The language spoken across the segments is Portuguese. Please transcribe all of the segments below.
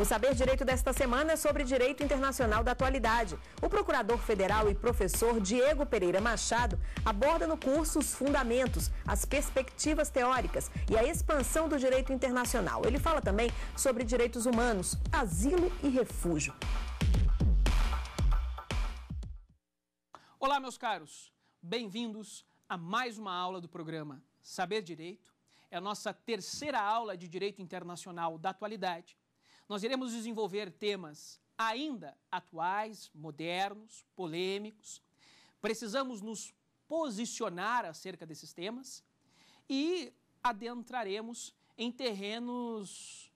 O Saber Direito desta semana é sobre direito internacional da atualidade. O procurador federal e professor Diego Pereira Machado aborda no curso os fundamentos, as perspectivas teóricas e a expansão do direito internacional. Ele fala também sobre direitos humanos, asilo e refúgio. Olá, meus caros. Bem-vindos a mais uma aula do programa Saber Direito. É a nossa terceira aula de Direito Internacional da atualidade nós iremos desenvolver temas ainda atuais, modernos, polêmicos. Precisamos nos posicionar acerca desses temas e adentraremos em terrenos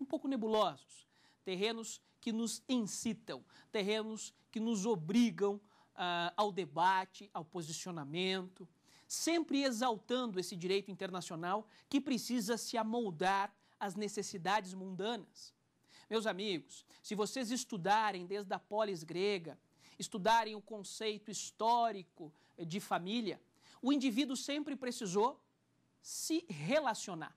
um pouco nebulosos, terrenos que nos incitam, terrenos que nos obrigam ah, ao debate, ao posicionamento, sempre exaltando esse direito internacional que precisa se amoldar as necessidades mundanas. Meus amigos, se vocês estudarem desde a polis grega, estudarem o conceito histórico de família, o indivíduo sempre precisou se relacionar.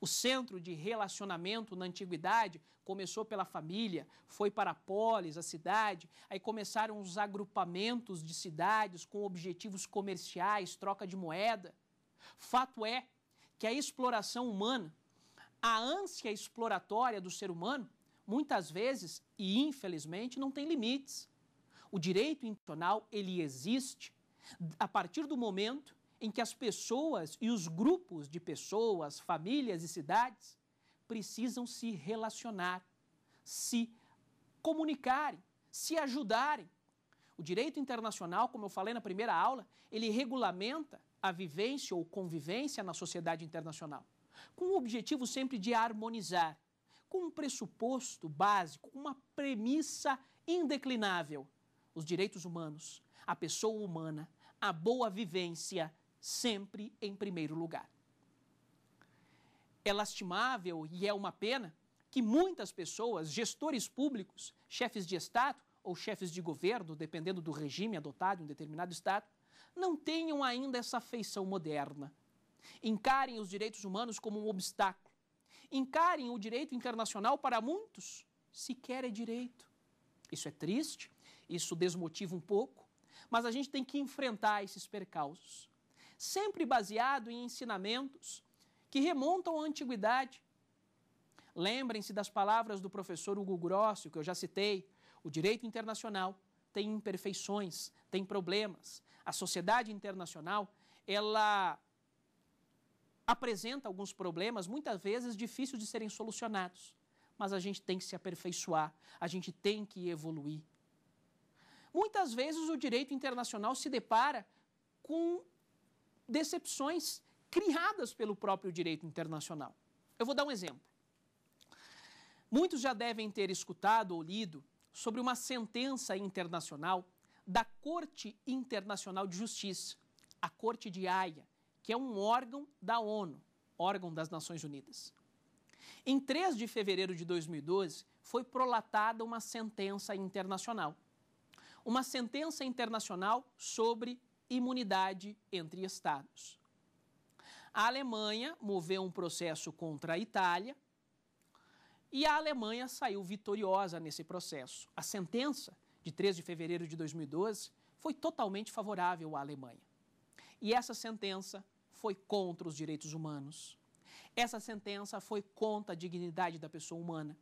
O centro de relacionamento na antiguidade começou pela família, foi para a polis, a cidade, aí começaram os agrupamentos de cidades com objetivos comerciais, troca de moeda. Fato é que a exploração humana a ânsia exploratória do ser humano, muitas vezes e infelizmente, não tem limites. O direito internacional ele existe a partir do momento em que as pessoas e os grupos de pessoas, famílias e cidades precisam se relacionar, se comunicarem, se ajudarem. O direito internacional, como eu falei na primeira aula, ele regulamenta a vivência ou convivência na sociedade internacional com o objetivo sempre de harmonizar, com um pressuposto básico, uma premissa indeclinável: os direitos humanos, a pessoa humana, a boa vivência, sempre em primeiro lugar. É lastimável e é uma pena que muitas pessoas, gestores públicos, chefes de Estado ou chefes de governo, dependendo do regime adotado em um determinado Estado, não tenham ainda essa feição moderna, Encarem os direitos humanos como um obstáculo. Encarem o direito internacional para muitos sequer é direito. Isso é triste, isso desmotiva um pouco, mas a gente tem que enfrentar esses percalços. Sempre baseado em ensinamentos que remontam à antiguidade. Lembrem-se das palavras do professor Hugo Grossi, que eu já citei. O direito internacional tem imperfeições, tem problemas. A sociedade internacional, ela apresenta alguns problemas, muitas vezes difíceis de serem solucionados. Mas a gente tem que se aperfeiçoar, a gente tem que evoluir. Muitas vezes o direito internacional se depara com decepções criadas pelo próprio direito internacional. Eu vou dar um exemplo. Muitos já devem ter escutado ou lido sobre uma sentença internacional da Corte Internacional de Justiça, a Corte de Haia, que é um órgão da ONU, órgão das Nações Unidas. Em 3 de fevereiro de 2012, foi prolatada uma sentença internacional. Uma sentença internacional sobre imunidade entre Estados. A Alemanha moveu um processo contra a Itália e a Alemanha saiu vitoriosa nesse processo. A sentença de 3 de fevereiro de 2012 foi totalmente favorável à Alemanha. E essa sentença foi contra os direitos humanos. Essa sentença foi contra a dignidade da pessoa humana.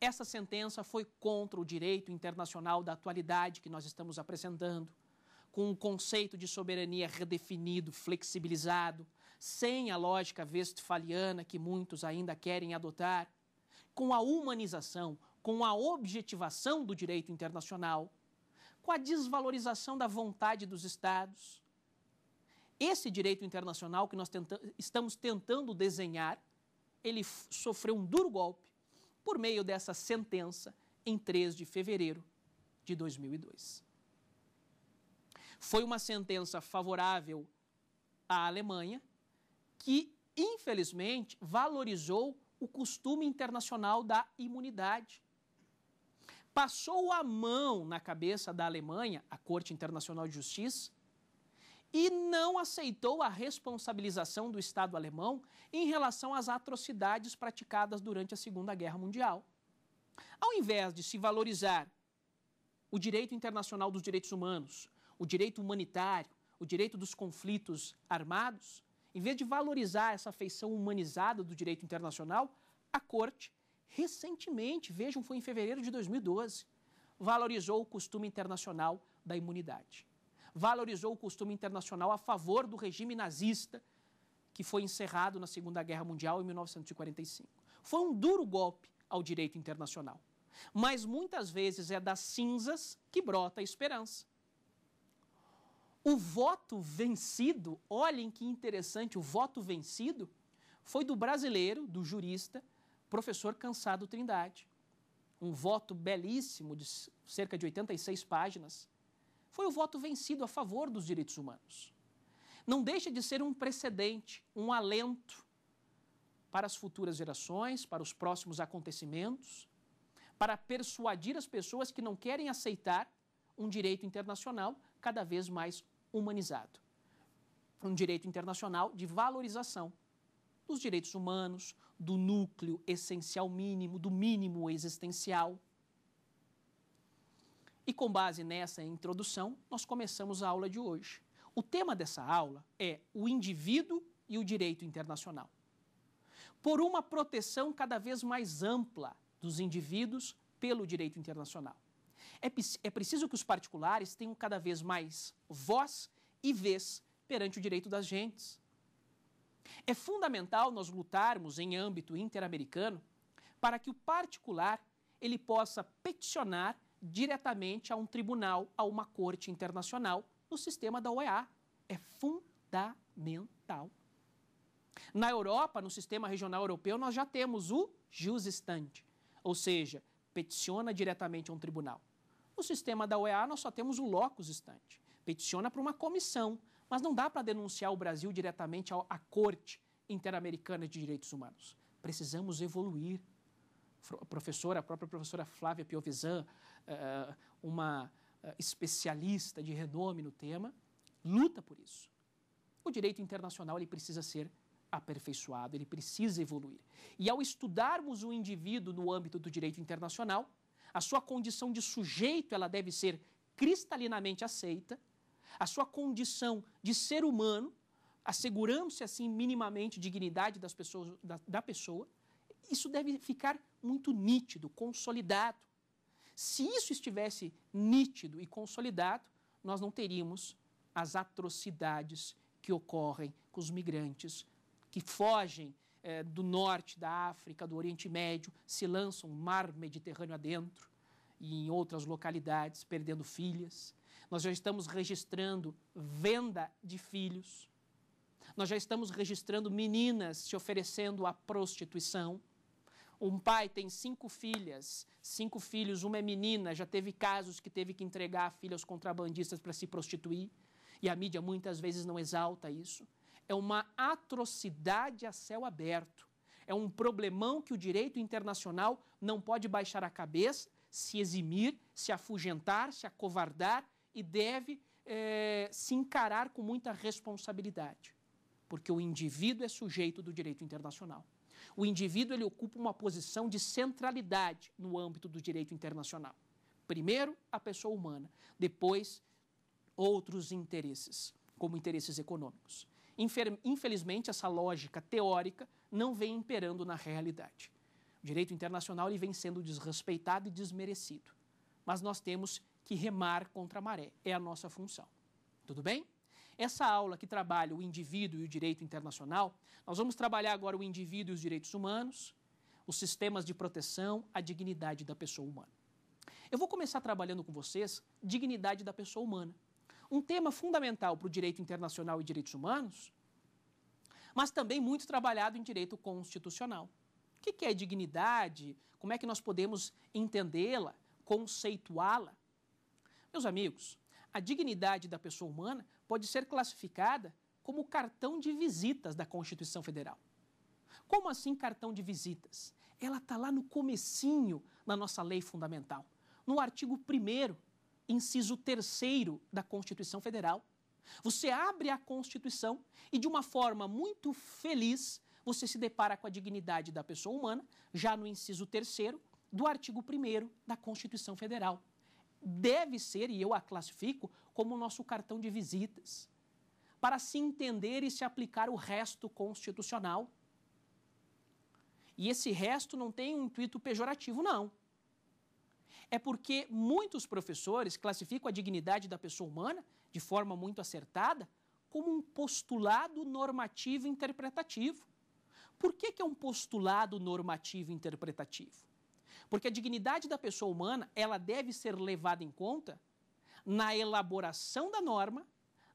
Essa sentença foi contra o direito internacional da atualidade que nós estamos apresentando, com um conceito de soberania redefinido, flexibilizado, sem a lógica westfaliana que muitos ainda querem adotar, com a humanização, com a objetivação do direito internacional, com a desvalorização da vontade dos Estados esse direito internacional que nós tenta estamos tentando desenhar, ele sofreu um duro golpe por meio dessa sentença em 3 de fevereiro de 2002. Foi uma sentença favorável à Alemanha que, infelizmente, valorizou o costume internacional da imunidade. Passou a mão na cabeça da Alemanha, a Corte Internacional de Justiça, e não aceitou a responsabilização do Estado alemão em relação às atrocidades praticadas durante a Segunda Guerra Mundial. Ao invés de se valorizar o direito internacional dos direitos humanos, o direito humanitário, o direito dos conflitos armados, em vez de valorizar essa feição humanizada do direito internacional, a Corte, recentemente, vejam, foi em fevereiro de 2012, valorizou o costume internacional da imunidade valorizou o costume internacional a favor do regime nazista, que foi encerrado na Segunda Guerra Mundial em 1945. Foi um duro golpe ao direito internacional. Mas muitas vezes é das cinzas que brota a esperança. O voto vencido, olhem que interessante, o voto vencido foi do brasileiro, do jurista, professor Cansado Trindade. Um voto belíssimo de cerca de 86 páginas, foi o voto vencido a favor dos direitos humanos. Não deixa de ser um precedente, um alento para as futuras gerações, para os próximos acontecimentos, para persuadir as pessoas que não querem aceitar um direito internacional cada vez mais humanizado. Um direito internacional de valorização dos direitos humanos, do núcleo essencial mínimo, do mínimo existencial. E com base nessa introdução, nós começamos a aula de hoje. O tema dessa aula é o indivíduo e o direito internacional. Por uma proteção cada vez mais ampla dos indivíduos pelo direito internacional. É, é preciso que os particulares tenham cada vez mais voz e vez perante o direito das gentes. É fundamental nós lutarmos em âmbito interamericano para que o particular ele possa peticionar diretamente a um tribunal, a uma corte internacional, no sistema da OEA. É fundamental. Na Europa, no sistema regional europeu, nós já temos o jus stante, ou seja, peticiona diretamente a um tribunal. No sistema da OEA, nós só temos o locus stante, peticiona para uma comissão, mas não dá para denunciar o Brasil diretamente à Corte Interamericana de Direitos Humanos. Precisamos evoluir. A professora, a própria professora Flávia Piovesan, uh, uma uh, especialista de renome no tema, luta por isso. O direito internacional ele precisa ser aperfeiçoado, ele precisa evoluir. E ao estudarmos o indivíduo no âmbito do direito internacional, a sua condição de sujeito ela deve ser cristalinamente aceita, a sua condição de ser humano, assegurando-se assim minimamente dignidade das pessoas, da, da pessoa, isso deve ficar muito nítido, consolidado. Se isso estivesse nítido e consolidado, nós não teríamos as atrocidades que ocorrem com os migrantes que fogem eh, do norte da África, do Oriente Médio, se lançam mar Mediterrâneo adentro e em outras localidades, perdendo filhas. Nós já estamos registrando venda de filhos. Nós já estamos registrando meninas se oferecendo à prostituição. Um pai tem cinco filhas, cinco filhos, uma é menina, já teve casos que teve que entregar a filha aos contrabandistas para se prostituir, e a mídia muitas vezes não exalta isso. É uma atrocidade a céu aberto. É um problemão que o direito internacional não pode baixar a cabeça, se eximir, se afugentar, se acovardar e deve é, se encarar com muita responsabilidade, porque o indivíduo é sujeito do direito internacional o indivíduo ele ocupa uma posição de centralidade no âmbito do direito internacional. Primeiro, a pessoa humana, depois, outros interesses, como interesses econômicos. Infelizmente, essa lógica teórica não vem imperando na realidade. O direito internacional ele vem sendo desrespeitado e desmerecido. Mas nós temos que remar contra a maré, é a nossa função. Tudo bem? Essa aula que trabalha o indivíduo e o direito internacional, nós vamos trabalhar agora o indivíduo e os direitos humanos, os sistemas de proteção, a dignidade da pessoa humana. Eu vou começar trabalhando com vocês dignidade da pessoa humana. Um tema fundamental para o direito internacional e direitos humanos, mas também muito trabalhado em direito constitucional. O que é dignidade? Como é que nós podemos entendê-la, conceituá-la? Meus amigos, a dignidade da pessoa humana pode ser classificada como cartão de visitas da Constituição Federal. Como assim cartão de visitas? Ela está lá no comecinho da nossa lei fundamental, no artigo 1 inciso 3 da Constituição Federal. Você abre a Constituição e, de uma forma muito feliz, você se depara com a dignidade da pessoa humana, já no inciso 3 do artigo 1 da Constituição Federal deve ser, e eu a classifico, como o nosso cartão de visitas, para se entender e se aplicar o resto constitucional. E esse resto não tem um intuito pejorativo, não. É porque muitos professores classificam a dignidade da pessoa humana, de forma muito acertada, como um postulado normativo interpretativo. Por que, que é um postulado normativo interpretativo? Porque a dignidade da pessoa humana, ela deve ser levada em conta na elaboração da norma,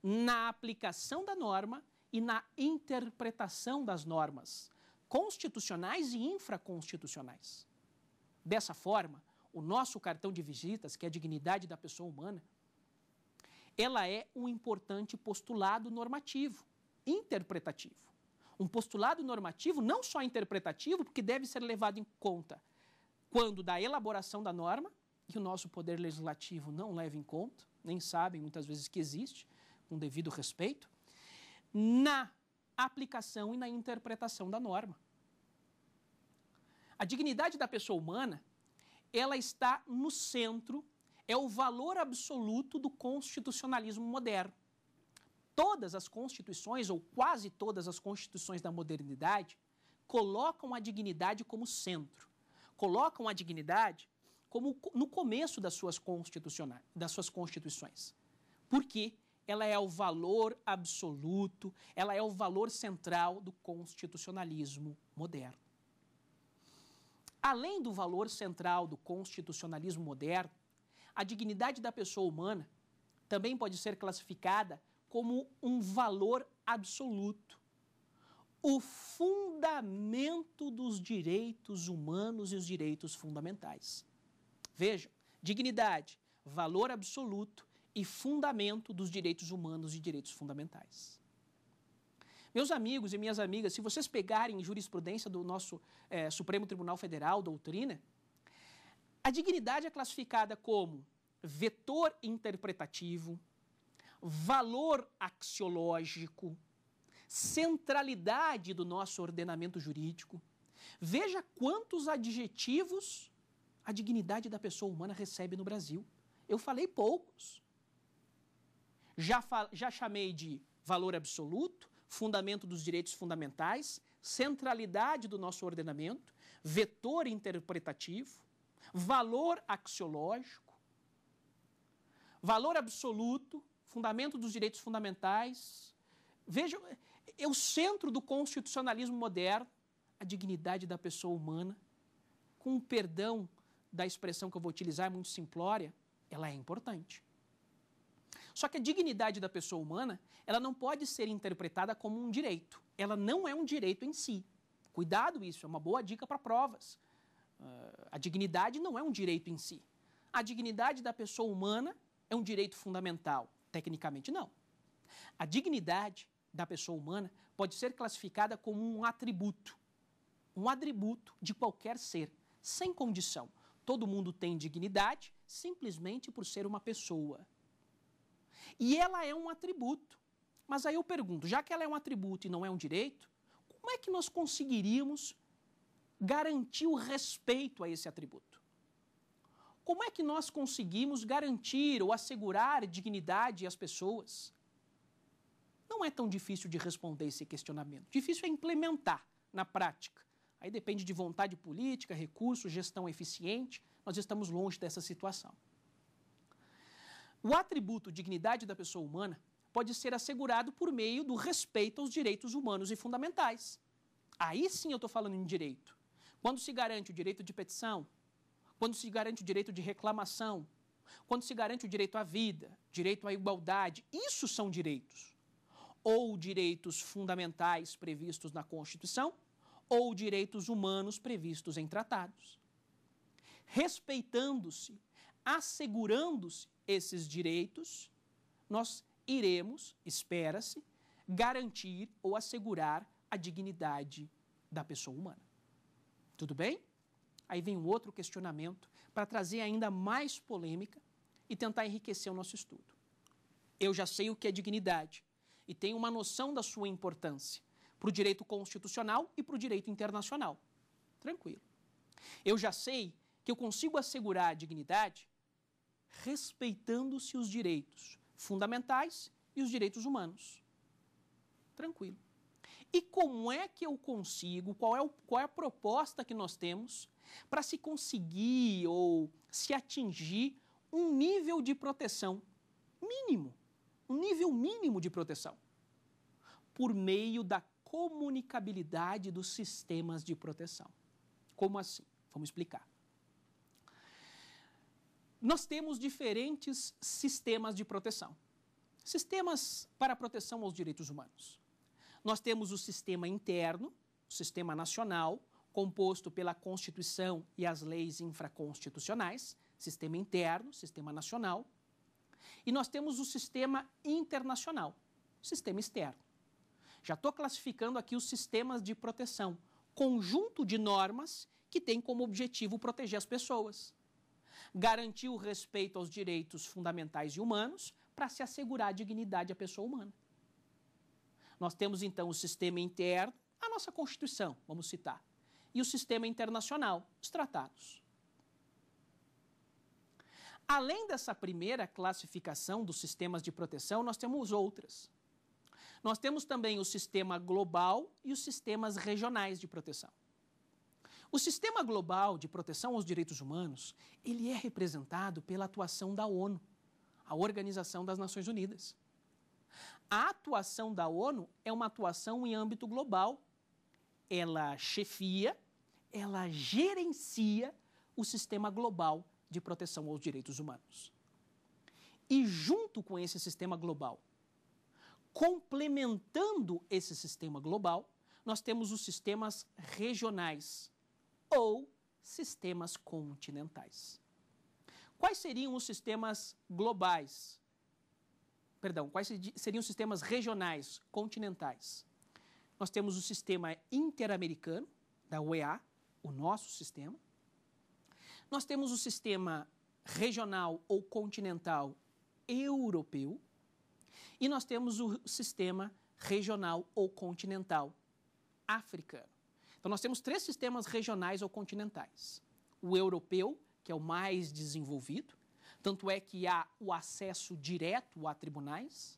na aplicação da norma e na interpretação das normas constitucionais e infraconstitucionais. Dessa forma, o nosso cartão de visitas, que é a dignidade da pessoa humana, ela é um importante postulado normativo, interpretativo. Um postulado normativo não só interpretativo, porque deve ser levado em conta quando da elaboração da norma, que o nosso poder legislativo não leva em conta, nem sabem muitas vezes que existe, com devido respeito, na aplicação e na interpretação da norma. A dignidade da pessoa humana, ela está no centro, é o valor absoluto do constitucionalismo moderno. Todas as constituições, ou quase todas as constituições da modernidade, colocam a dignidade como centro colocam a dignidade como no começo das suas, das suas constituições. Porque ela é o valor absoluto, ela é o valor central do constitucionalismo moderno. Além do valor central do constitucionalismo moderno, a dignidade da pessoa humana também pode ser classificada como um valor absoluto o fundamento dos direitos humanos e os direitos fundamentais. Vejam, dignidade, valor absoluto e fundamento dos direitos humanos e direitos fundamentais. Meus amigos e minhas amigas, se vocês pegarem jurisprudência do nosso é, Supremo Tribunal Federal, doutrina, a dignidade é classificada como vetor interpretativo, valor axiológico, centralidade do nosso ordenamento jurídico. Veja quantos adjetivos a dignidade da pessoa humana recebe no Brasil. Eu falei poucos. Já, já chamei de valor absoluto, fundamento dos direitos fundamentais, centralidade do nosso ordenamento, vetor interpretativo, valor axiológico, valor absoluto, fundamento dos direitos fundamentais. Vejam, é o centro do constitucionalismo moderno, a dignidade da pessoa humana, com o perdão da expressão que eu vou utilizar, é muito simplória, ela é importante. Só que a dignidade da pessoa humana, ela não pode ser interpretada como um direito. Ela não é um direito em si. Cuidado isso, é uma boa dica para provas. Uh, a dignidade não é um direito em si. A dignidade da pessoa humana é um direito fundamental. Tecnicamente, não. A dignidade da pessoa humana pode ser classificada como um atributo. Um atributo de qualquer ser, sem condição. Todo mundo tem dignidade simplesmente por ser uma pessoa. E ela é um atributo. Mas aí eu pergunto, já que ela é um atributo e não é um direito, como é que nós conseguiríamos garantir o respeito a esse atributo? Como é que nós conseguimos garantir ou assegurar dignidade às pessoas? Não é tão difícil de responder esse questionamento. Difícil é implementar na prática. Aí depende de vontade política, recursos, gestão eficiente. Nós estamos longe dessa situação. O atributo dignidade da pessoa humana pode ser assegurado por meio do respeito aos direitos humanos e fundamentais. Aí sim eu estou falando em direito. Quando se garante o direito de petição, quando se garante o direito de reclamação, quando se garante o direito à vida, direito à igualdade, isso são direitos ou direitos fundamentais previstos na Constituição ou direitos humanos previstos em tratados. Respeitando-se, assegurando-se esses direitos, nós iremos, espera-se, garantir ou assegurar a dignidade da pessoa humana. Tudo bem? Aí vem um outro questionamento para trazer ainda mais polêmica e tentar enriquecer o nosso estudo. Eu já sei o que é dignidade, e tem uma noção da sua importância para o direito constitucional e para o direito internacional. Tranquilo. Eu já sei que eu consigo assegurar a dignidade respeitando-se os direitos fundamentais e os direitos humanos. Tranquilo. E como é que eu consigo, qual é, o, qual é a proposta que nós temos para se conseguir ou se atingir um nível de proteção mínimo um nível mínimo de proteção por meio da comunicabilidade dos sistemas de proteção. Como assim? Vamos explicar. Nós temos diferentes sistemas de proteção. Sistemas para proteção aos direitos humanos. Nós temos o sistema interno, o sistema nacional, composto pela Constituição e as leis infraconstitucionais, sistema interno, sistema nacional. E nós temos o sistema internacional, sistema externo. Já estou classificando aqui os sistemas de proteção, conjunto de normas que tem como objetivo proteger as pessoas, garantir o respeito aos direitos fundamentais e humanos para se assegurar a dignidade à pessoa humana. Nós temos então o sistema interno, a nossa Constituição, vamos citar, e o sistema internacional, os tratados. Além dessa primeira classificação dos sistemas de proteção, nós temos outras. Nós temos também o sistema global e os sistemas regionais de proteção. O sistema global de proteção aos direitos humanos, ele é representado pela atuação da ONU, a Organização das Nações Unidas. A atuação da ONU é uma atuação em âmbito global. Ela chefia, ela gerencia o sistema global de proteção aos direitos humanos. E junto com esse sistema global, complementando esse sistema global, nós temos os sistemas regionais ou sistemas continentais. Quais seriam os sistemas globais? Perdão, quais seriam os sistemas regionais, continentais? Nós temos o sistema interamericano, da UEA, o nosso sistema. Nós temos o sistema regional ou continental europeu e nós temos o sistema regional ou continental africano. Então, nós temos três sistemas regionais ou continentais. O europeu, que é o mais desenvolvido, tanto é que há o acesso direto a tribunais.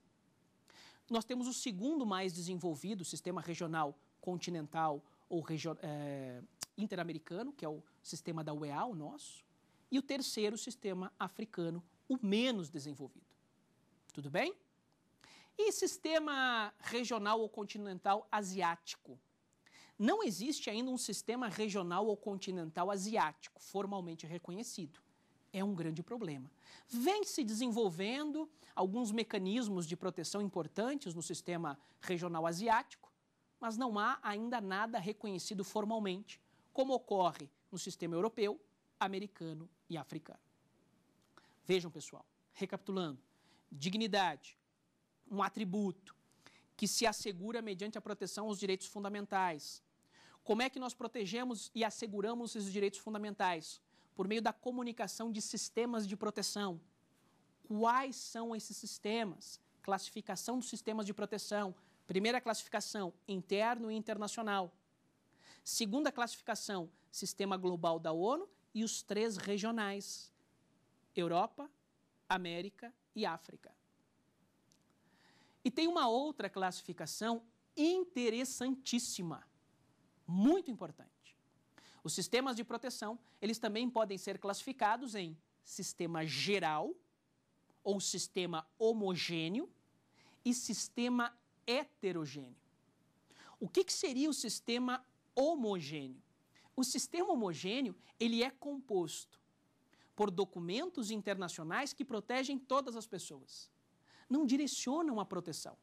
Nós temos o segundo mais desenvolvido, o sistema regional continental ou é, interamericano, que é o sistema da UEA, o nosso, e o terceiro o sistema africano, o menos desenvolvido. Tudo bem? E sistema regional ou continental asiático? Não existe ainda um sistema regional ou continental asiático formalmente reconhecido. É um grande problema. Vem se desenvolvendo alguns mecanismos de proteção importantes no sistema regional asiático, mas não há ainda nada reconhecido formalmente como ocorre no sistema europeu, americano e africano. Vejam, pessoal, recapitulando: dignidade, um atributo que se assegura mediante a proteção aos direitos fundamentais. Como é que nós protegemos e asseguramos esses direitos fundamentais? Por meio da comunicação de sistemas de proteção. Quais são esses sistemas? Classificação dos sistemas de proteção. Primeira classificação, interno e internacional. Segunda classificação, sistema global da ONU e os três regionais: Europa, América e África. E tem uma outra classificação interessantíssima, muito importante. Os sistemas de proteção, eles também podem ser classificados em sistema geral ou sistema homogêneo e sistema heterogêneo. O que, que seria o sistema homogêneo. O sistema homogêneo, ele é composto por documentos internacionais que protegem todas as pessoas. Não direcionam a proteção.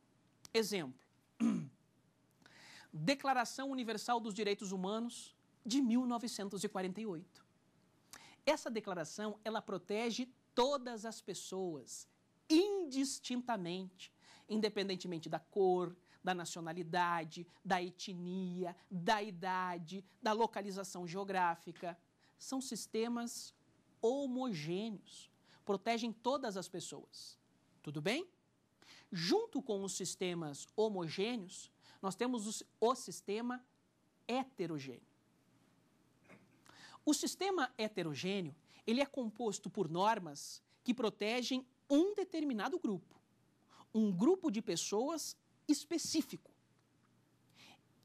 Exemplo: Declaração Universal dos Direitos Humanos de 1948. Essa declaração, ela protege todas as pessoas indistintamente, independentemente da cor, da nacionalidade, da etnia, da idade, da localização geográfica. São sistemas homogêneos, protegem todas as pessoas. Tudo bem? Junto com os sistemas homogêneos, nós temos o, sistema heterogêneo. O sistema heterogêneo, ele é composto por normas que protegem um determinado grupo, um grupo de pessoas específico.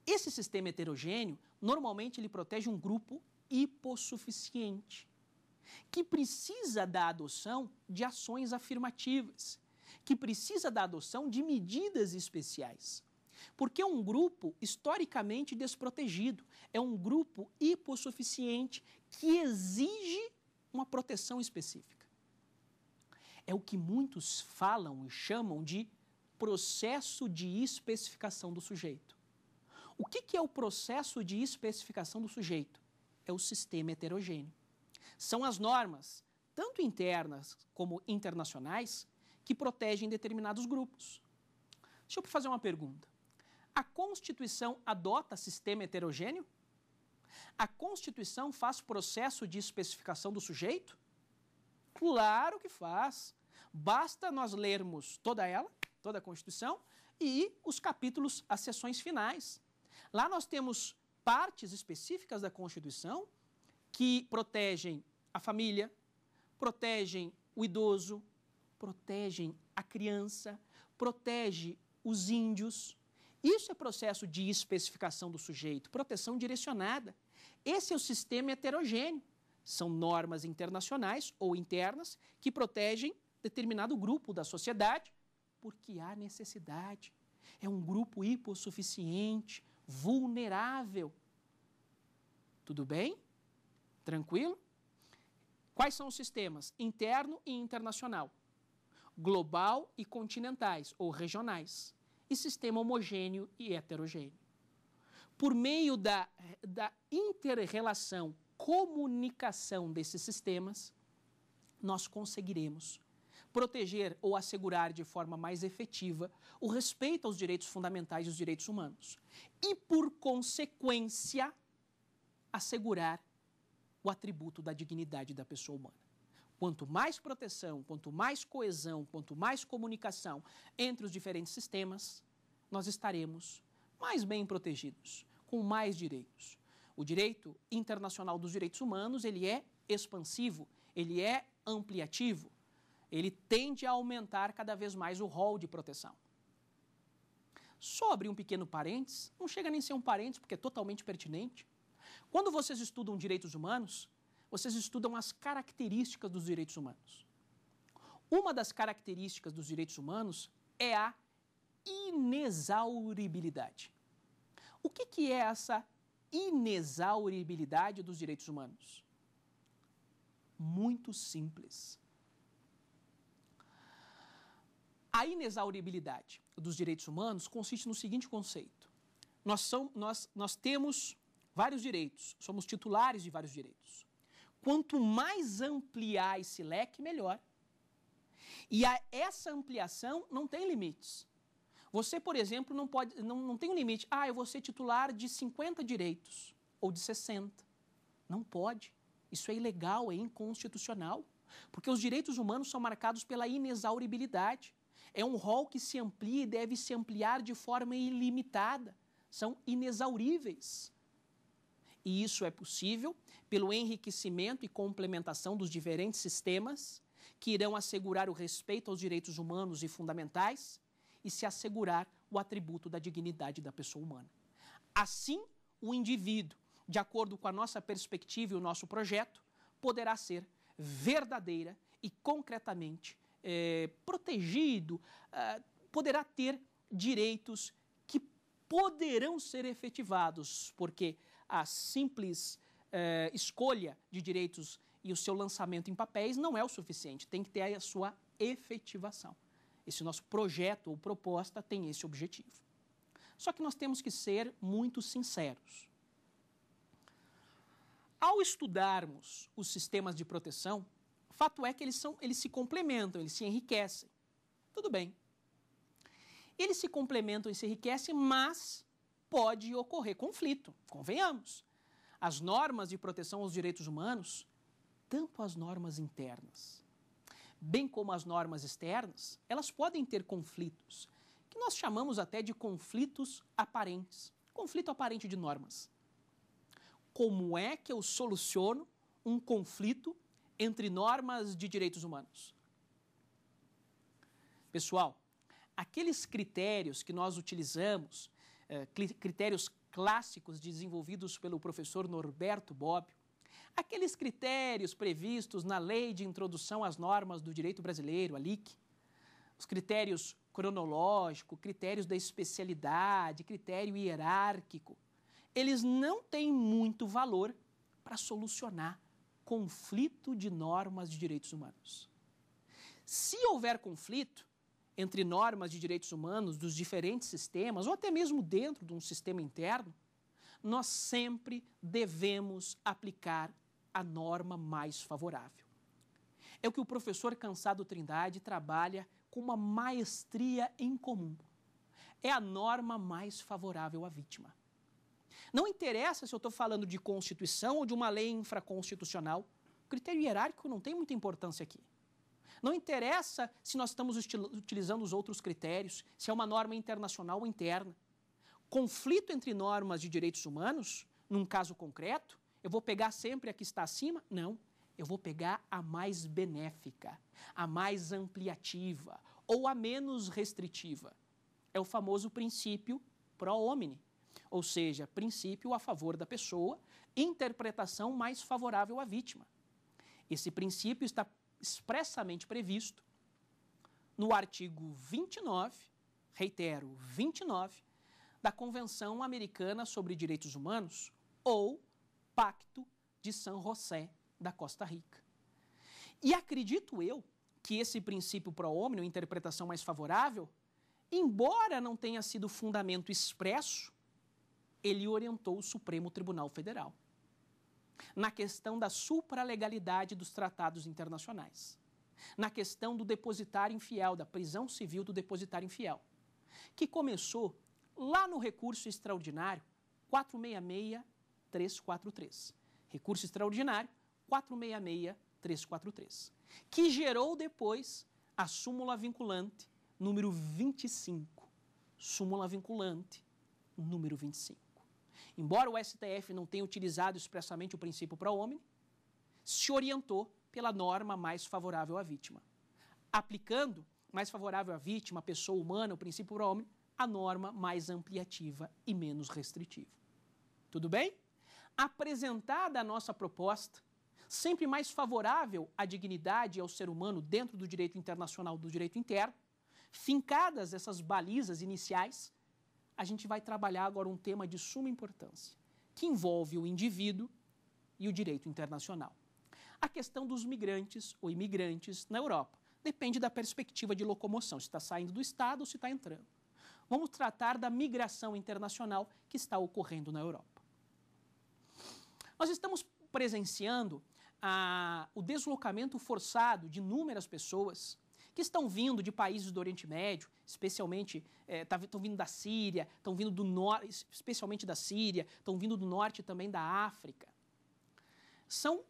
Esse sistema heterogêneo, normalmente ele protege um grupo hipossuficiente, que precisa da adoção de ações afirmativas, que precisa da adoção de medidas especiais. Porque é um grupo historicamente desprotegido, é um grupo hipossuficiente que exige uma proteção específica. É o que muitos falam e chamam de processo de especificação do sujeito. O que, que é o processo de especificação do sujeito? É o sistema heterogêneo. São as normas, tanto internas como internacionais, que protegem determinados grupos. Deixa eu fazer uma pergunta. A Constituição adota sistema heterogêneo? A Constituição faz processo de especificação do sujeito? Claro que faz. Basta nós lermos toda ela toda a Constituição, e os capítulos, as seções finais. Lá nós temos partes específicas da Constituição que protegem a família, protegem o idoso, protegem a criança, protege os índios. Isso é processo de especificação do sujeito, proteção direcionada. Esse é o sistema heterogêneo. São normas internacionais ou internas que protegem determinado grupo da sociedade porque há necessidade. É um grupo hipossuficiente, vulnerável. Tudo bem? Tranquilo? Quais são os sistemas? Interno e internacional. Global e continentais ou regionais. E sistema homogêneo e heterogêneo. Por meio da, da interrelação, comunicação desses sistemas, nós conseguiremos proteger ou assegurar de forma mais efetiva o respeito aos direitos fundamentais e os direitos humanos. E, por consequência, assegurar o atributo da dignidade da pessoa humana. Quanto mais proteção, quanto mais coesão, quanto mais comunicação entre os diferentes sistemas, nós estaremos mais bem protegidos, com mais direitos. O direito internacional dos direitos humanos, ele é expansivo, ele é ampliativo, ele tende a aumentar cada vez mais o rol de proteção. Só abrir um pequeno parênteses, não chega nem a ser um parênteses, porque é totalmente pertinente. Quando vocês estudam direitos humanos, vocês estudam as características dos direitos humanos. Uma das características dos direitos humanos é a inexauribilidade. O que, que é essa inexauribilidade dos direitos humanos? Muito simples. A inexauribilidade dos direitos humanos consiste no seguinte conceito: nós, são, nós, nós temos vários direitos, somos titulares de vários direitos. Quanto mais ampliar esse leque, melhor. E a, essa ampliação não tem limites. Você, por exemplo, não, pode, não, não tem um limite. Ah, eu vou ser titular de 50 direitos ou de 60. Não pode. Isso é ilegal, é inconstitucional. Porque os direitos humanos são marcados pela inexauribilidade. É um rol que se amplia e deve se ampliar de forma ilimitada. São inexauríveis. E isso é possível pelo enriquecimento e complementação dos diferentes sistemas que irão assegurar o respeito aos direitos humanos e fundamentais e se assegurar o atributo da dignidade da pessoa humana. Assim, o indivíduo, de acordo com a nossa perspectiva e o nosso projeto, poderá ser verdadeira e concretamente é, protegido, é, poderá ter direitos que poderão ser efetivados, porque a simples é, escolha de direitos e o seu lançamento em papéis não é o suficiente, tem que ter a sua efetivação. Esse nosso projeto ou proposta tem esse objetivo. Só que nós temos que ser muito sinceros. Ao estudarmos os sistemas de proteção, fato é que eles, são, eles se complementam, eles se enriquecem. Tudo bem. Eles se complementam e se enriquecem, mas pode ocorrer conflito, convenhamos. As normas de proteção aos direitos humanos, tanto as normas internas, bem como as normas externas, elas podem ter conflitos, que nós chamamos até de conflitos aparentes conflito aparente de normas. Como é que eu soluciono um conflito entre normas de direitos humanos. Pessoal, aqueles critérios que nós utilizamos, eh, critérios clássicos desenvolvidos pelo professor Norberto Bobbio, aqueles critérios previstos na Lei de Introdução às Normas do Direito Brasileiro, a LIC, os critérios cronológico, critérios da especialidade, critério hierárquico, eles não têm muito valor para solucionar conflito de normas de direitos humanos. Se houver conflito entre normas de direitos humanos dos diferentes sistemas, ou até mesmo dentro de um sistema interno, nós sempre devemos aplicar a norma mais favorável. É o que o professor Cansado Trindade trabalha com uma maestria em comum. É a norma mais favorável à vítima. Não interessa se eu estou falando de Constituição ou de uma lei infraconstitucional. O critério hierárquico não tem muita importância aqui. Não interessa se nós estamos utilizando os outros critérios, se é uma norma internacional ou interna. Conflito entre normas de direitos humanos, num caso concreto, eu vou pegar sempre a que está acima? Não. Eu vou pegar a mais benéfica, a mais ampliativa ou a menos restritiva. É o famoso princípio pro homine ou seja, princípio a favor da pessoa, interpretação mais favorável à vítima. Esse princípio está expressamente previsto no artigo 29, reitero, 29, da Convenção Americana sobre Direitos Humanos, ou Pacto de San José da Costa Rica. E acredito eu que esse princípio pro homem, interpretação mais favorável, embora não tenha sido fundamento expresso, ele orientou o Supremo Tribunal Federal na questão da supralegalidade dos tratados internacionais, na questão do depositário infiel, da prisão civil do depositário infiel, que começou lá no recurso extraordinário 466343. Recurso extraordinário 466343, que gerou depois a súmula vinculante número 25. Súmula vinculante número 25. Embora o STF não tenha utilizado expressamente o princípio pro homine, se orientou pela norma mais favorável à vítima. Aplicando mais favorável à vítima, à pessoa humana, o princípio pro homine, a norma mais ampliativa e menos restritiva. Tudo bem? Apresentada a nossa proposta, sempre mais favorável à dignidade e ao ser humano dentro do direito internacional do direito interno, fincadas essas balizas iniciais, a gente vai trabalhar agora um tema de suma importância, que envolve o indivíduo e o direito internacional. A questão dos migrantes ou imigrantes na Europa depende da perspectiva de locomoção, se está saindo do Estado ou se está entrando. Vamos tratar da migração internacional que está ocorrendo na Europa. Nós estamos presenciando ah, o deslocamento forçado de inúmeras pessoas que estão vindo de países do Oriente Médio, especialmente estão eh, tá é, vindo da Síria, estão vindo do norte, especialmente da Síria, estão vindo do norte também da África. São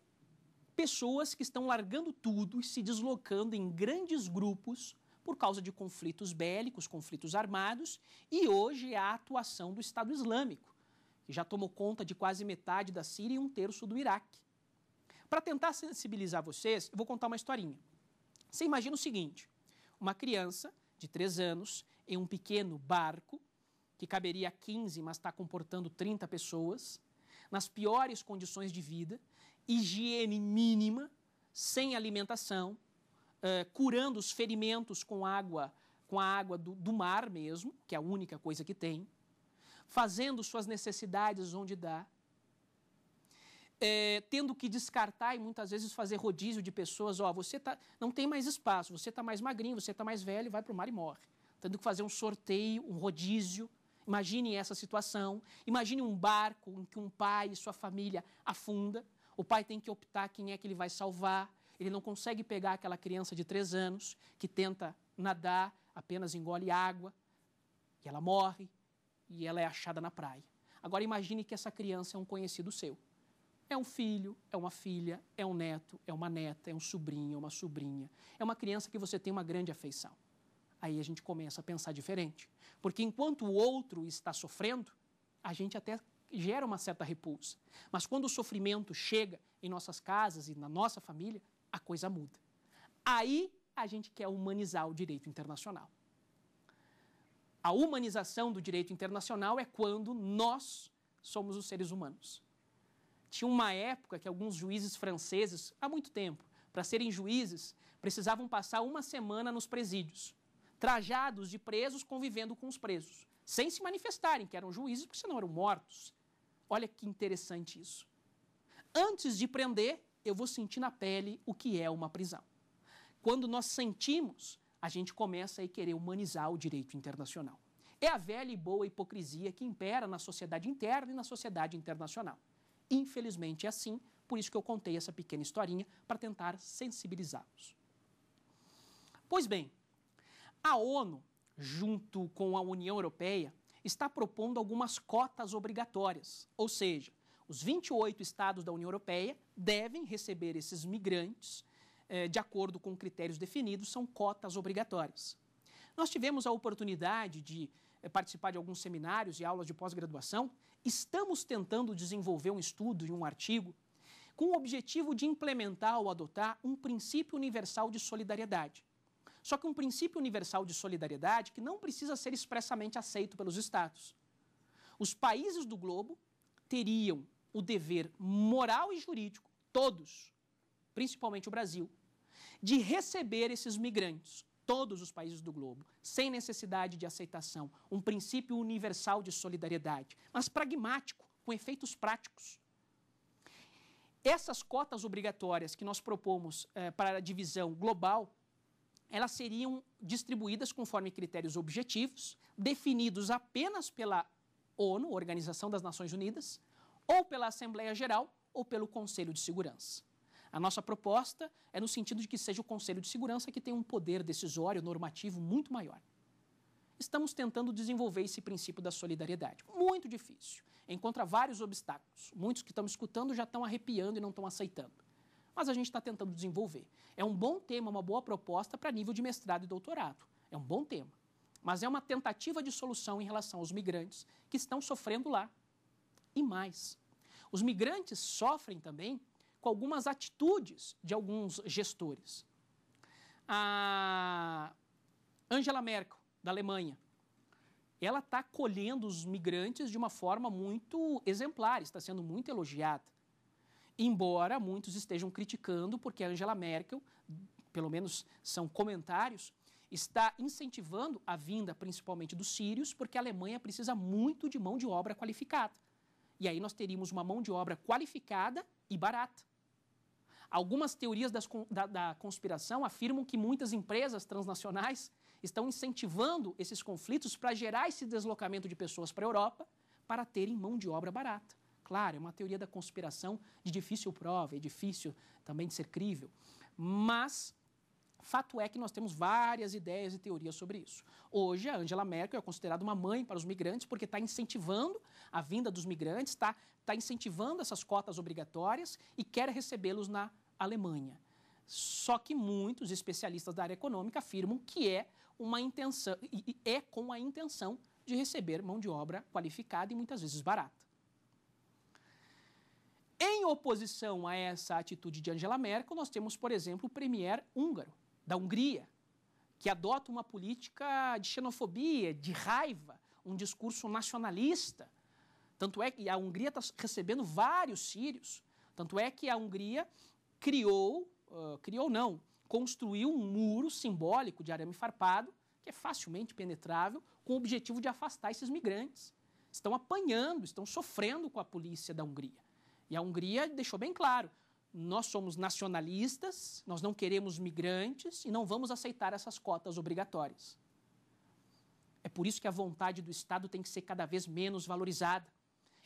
pessoas que estão largando tudo e se deslocando em grandes grupos por causa de conflitos bélicos, conflitos armados, e hoje é a atuação do Estado Islâmico, que já tomou conta de quase metade da Síria e um terço do Iraque. Para tentar sensibilizar vocês, eu vou contar uma historinha. Você imagina o seguinte: uma criança de 3 anos em um pequeno barco que caberia 15, mas está comportando 30 pessoas, nas piores condições de vida, higiene mínima, sem alimentação, curando os ferimentos com água, com a água do, do mar mesmo, que é a única coisa que tem, fazendo suas necessidades onde dá, é, tendo que descartar e muitas vezes fazer rodízio de pessoas, ó, você tá, não tem mais espaço, você está mais magrinho, você está mais velho, vai para o mar e morre. Tendo que fazer um sorteio, um rodízio. Imagine essa situação. Imagine um barco em que um pai e sua família afunda. O pai tem que optar quem é que ele vai salvar. Ele não consegue pegar aquela criança de três anos que tenta nadar, apenas engole água e ela morre e ela é achada na praia. Agora imagine que essa criança é um conhecido seu. É um filho, é uma filha, é um neto, é uma neta, é um sobrinho, é uma sobrinha. É uma criança que você tem uma grande afeição. Aí a gente começa a pensar diferente. Porque enquanto o outro está sofrendo, a gente até gera uma certa repulsa. Mas quando o sofrimento chega em nossas casas e na nossa família, a coisa muda. Aí a gente quer humanizar o direito internacional. A humanização do direito internacional é quando nós somos os seres humanos. Tinha uma época que alguns juízes franceses, há muito tempo, para serem juízes, precisavam passar uma semana nos presídios, trajados de presos, convivendo com os presos, sem se manifestarem que eram juízes, porque senão eram mortos. Olha que interessante isso. Antes de prender, eu vou sentir na pele o que é uma prisão. Quando nós sentimos, a gente começa a querer humanizar o direito internacional. É a velha e boa hipocrisia que impera na sociedade interna e na sociedade internacional. Infelizmente é assim, por isso que eu contei essa pequena historinha para tentar sensibilizá-los. Pois bem, a ONU, junto com a União Europeia, está propondo algumas cotas obrigatórias, ou seja, os 28 estados da União Europeia devem receber esses migrantes eh, de acordo com critérios definidos, são cotas obrigatórias. Nós tivemos a oportunidade de eh, participar de alguns seminários e aulas de pós-graduação, estamos tentando desenvolver um estudo e um artigo com o objetivo de implementar ou adotar um princípio universal de solidariedade. Só que um princípio universal de solidariedade que não precisa ser expressamente aceito pelos Estados. Os países do globo teriam o dever moral e jurídico, todos, principalmente o Brasil, de receber esses migrantes todos os países do globo, sem necessidade de aceitação, um princípio universal de solidariedade, mas pragmático, com efeitos práticos. Essas cotas obrigatórias que nós propomos eh, para a divisão global, elas seriam distribuídas conforme critérios objetivos, definidos apenas pela ONU, Organização das Nações Unidas, ou pela Assembleia Geral ou pelo Conselho de Segurança. A nossa proposta é no sentido de que seja o Conselho de Segurança que tenha um poder decisório normativo muito maior. Estamos tentando desenvolver esse princípio da solidariedade. Muito difícil. Encontra vários obstáculos. Muitos que estão escutando já estão arrepiando e não estão aceitando. Mas a gente está tentando desenvolver. É um bom tema, uma boa proposta para nível de mestrado e doutorado. É um bom tema. Mas é uma tentativa de solução em relação aos migrantes que estão sofrendo lá. E mais, os migrantes sofrem também com algumas atitudes de alguns gestores. A Angela Merkel, da Alemanha, ela está acolhendo os migrantes de uma forma muito exemplar, está sendo muito elogiada. Embora muitos estejam criticando, porque a Angela Merkel, pelo menos são comentários, está incentivando a vinda principalmente dos sírios, porque a Alemanha precisa muito de mão de obra qualificada. E aí nós teríamos uma mão de obra qualificada e barata. Algumas teorias das, da, da conspiração afirmam que muitas empresas transnacionais estão incentivando esses conflitos para gerar esse deslocamento de pessoas para a Europa para terem mão de obra barata. Claro, é uma teoria da conspiração de difícil prova, é difícil também de ser crível, mas fato é que nós temos várias ideias e teorias sobre isso. Hoje, a Angela Merkel é considerada uma mãe para os migrantes porque está incentivando a vinda dos migrantes, está tá incentivando essas cotas obrigatórias e quer recebê-los na Alemanha. Só que muitos especialistas da área econômica afirmam que é uma intenção é com a intenção de receber mão de obra qualificada e muitas vezes barata. Em oposição a essa atitude de Angela Merkel, nós temos, por exemplo, o premier húngaro da Hungria, que adota uma política de xenofobia, de raiva, um discurso nacionalista. Tanto é que a Hungria está recebendo vários sírios. Tanto é que a Hungria criou, uh, criou não, construiu um muro simbólico de arame farpado, que é facilmente penetrável, com o objetivo de afastar esses migrantes. Estão apanhando, estão sofrendo com a polícia da Hungria. E a Hungria deixou bem claro: nós somos nacionalistas, nós não queremos migrantes e não vamos aceitar essas cotas obrigatórias. É por isso que a vontade do Estado tem que ser cada vez menos valorizada.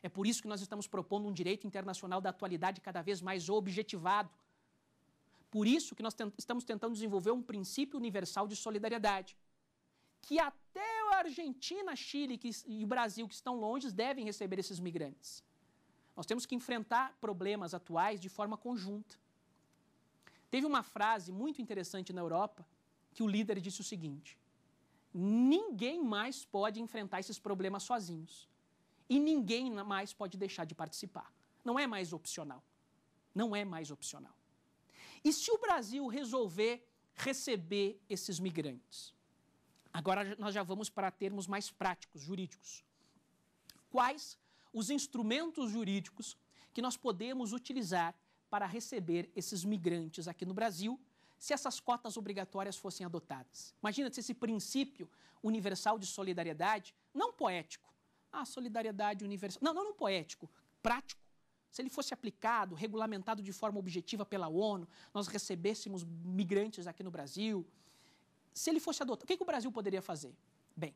É por isso que nós estamos propondo um direito internacional da atualidade cada vez mais objetivado, por isso que nós tent estamos tentando desenvolver um princípio universal de solidariedade, que até a Argentina, Chile que, e o Brasil, que estão longe, devem receber esses migrantes. Nós temos que enfrentar problemas atuais de forma conjunta. Teve uma frase muito interessante na Europa que o líder disse o seguinte: ninguém mais pode enfrentar esses problemas sozinhos. E ninguém mais pode deixar de participar. Não é mais opcional. Não é mais opcional. E se o Brasil resolver receber esses migrantes? Agora nós já vamos para termos mais práticos, jurídicos. Quais os instrumentos jurídicos que nós podemos utilizar para receber esses migrantes aqui no Brasil se essas cotas obrigatórias fossem adotadas? Imagina se esse princípio universal de solidariedade, não poético, ah, solidariedade universal, não, não, não poético, prático, se ele fosse aplicado, regulamentado de forma objetiva pela ONU, nós recebêssemos migrantes aqui no Brasil, se ele fosse adotado, o que, que o Brasil poderia fazer? Bem,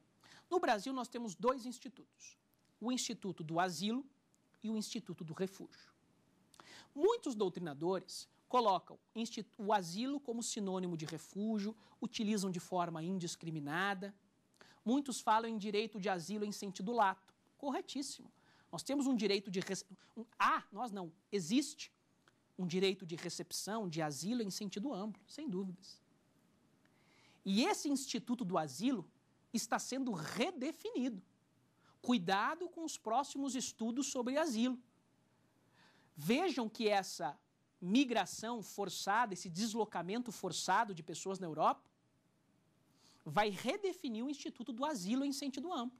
no Brasil nós temos dois institutos: o Instituto do Asilo e o Instituto do Refúgio. Muitos doutrinadores colocam o asilo como sinônimo de refúgio, utilizam de forma indiscriminada. Muitos falam em direito de asilo em sentido lato. Corretíssimo. Nós temos um direito de. Rece... Um... Ah, nós não. Existe um direito de recepção, de asilo em sentido amplo, sem dúvidas. E esse instituto do asilo está sendo redefinido. Cuidado com os próximos estudos sobre asilo. Vejam que essa migração forçada, esse deslocamento forçado de pessoas na Europa, vai redefinir o instituto do asilo em sentido amplo.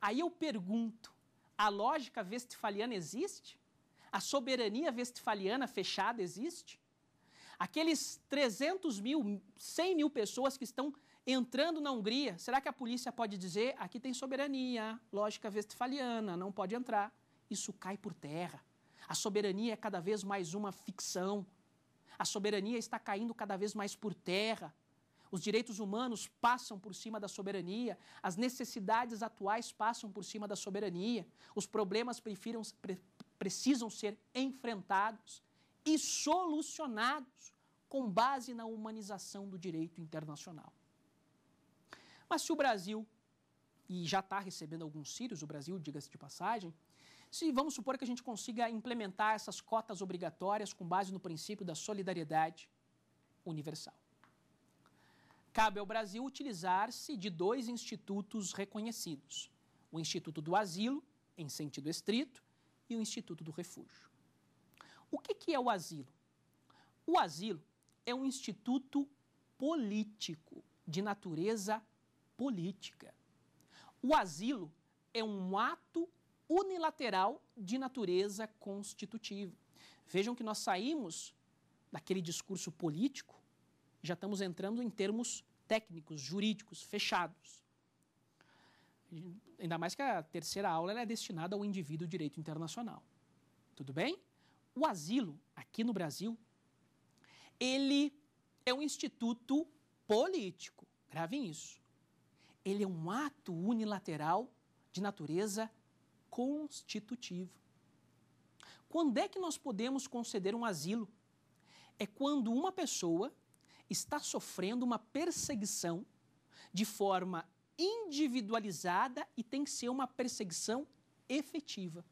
Aí eu pergunto: a lógica vestfaliana existe? A soberania vestfaliana fechada existe? Aqueles 300 mil, 100 mil pessoas que estão entrando na Hungria, será que a polícia pode dizer aqui tem soberania, lógica vestfaliana, não pode entrar? Isso cai por terra. A soberania é cada vez mais uma ficção. A soberania está caindo cada vez mais por terra. Os direitos humanos passam por cima da soberania, as necessidades atuais passam por cima da soberania, os problemas prefiram, pre, precisam ser enfrentados e solucionados com base na humanização do direito internacional. Mas se o Brasil, e já está recebendo alguns sírios, o Brasil, diga-se de passagem, se vamos supor que a gente consiga implementar essas cotas obrigatórias com base no princípio da solidariedade universal cabe ao Brasil utilizar-se de dois institutos reconhecidos: o Instituto do Asilo, em sentido estrito, e o Instituto do Refúgio. O que, que é o asilo? O asilo é um instituto político, de natureza política. O asilo é um ato unilateral de natureza constitutiva. Vejam que nós saímos daquele discurso político já estamos entrando em termos técnicos, jurídicos, fechados. Ainda mais que a terceira aula é destinada ao indivíduo direito internacional. Tudo bem? O asilo, aqui no Brasil, ele é um instituto político. Gravem isso. Ele é um ato unilateral de natureza constitutiva. Quando é que nós podemos conceder um asilo? É quando uma pessoa está sofrendo uma perseguição de forma individualizada e tem que ser uma perseguição efetiva.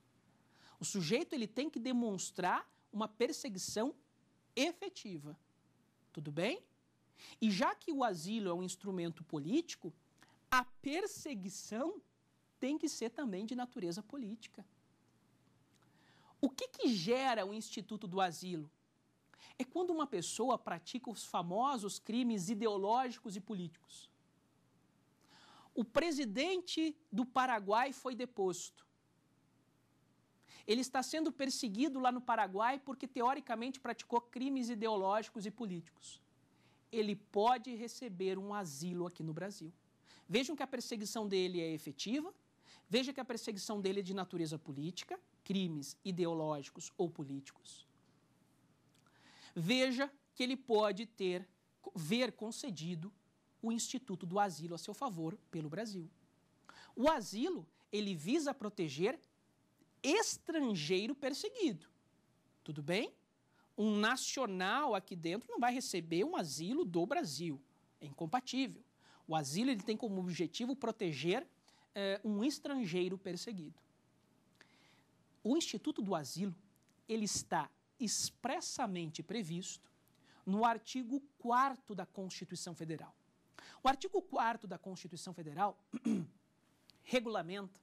O sujeito ele tem que demonstrar uma perseguição efetiva. Tudo bem? E já que o asilo é um instrumento político, a perseguição tem que ser também de natureza política. O que, que gera o Instituto do Asilo? é quando uma pessoa pratica os famosos crimes ideológicos e políticos. O presidente do Paraguai foi deposto. Ele está sendo perseguido lá no Paraguai porque, teoricamente, praticou crimes ideológicos e políticos. Ele pode receber um asilo aqui no Brasil. Vejam que a perseguição dele é efetiva, veja que a perseguição dele é de natureza política, crimes ideológicos ou políticos veja que ele pode ter ver concedido o instituto do asilo a seu favor pelo Brasil. O asilo, ele visa proteger estrangeiro perseguido. Tudo bem? Um nacional aqui dentro não vai receber um asilo do Brasil. É incompatível. O asilo ele tem como objetivo proteger eh, um estrangeiro perseguido. O Instituto do Asilo ele está expressamente previsto no artigo 4 da Constituição Federal. O artigo 4 da Constituição Federal regulamenta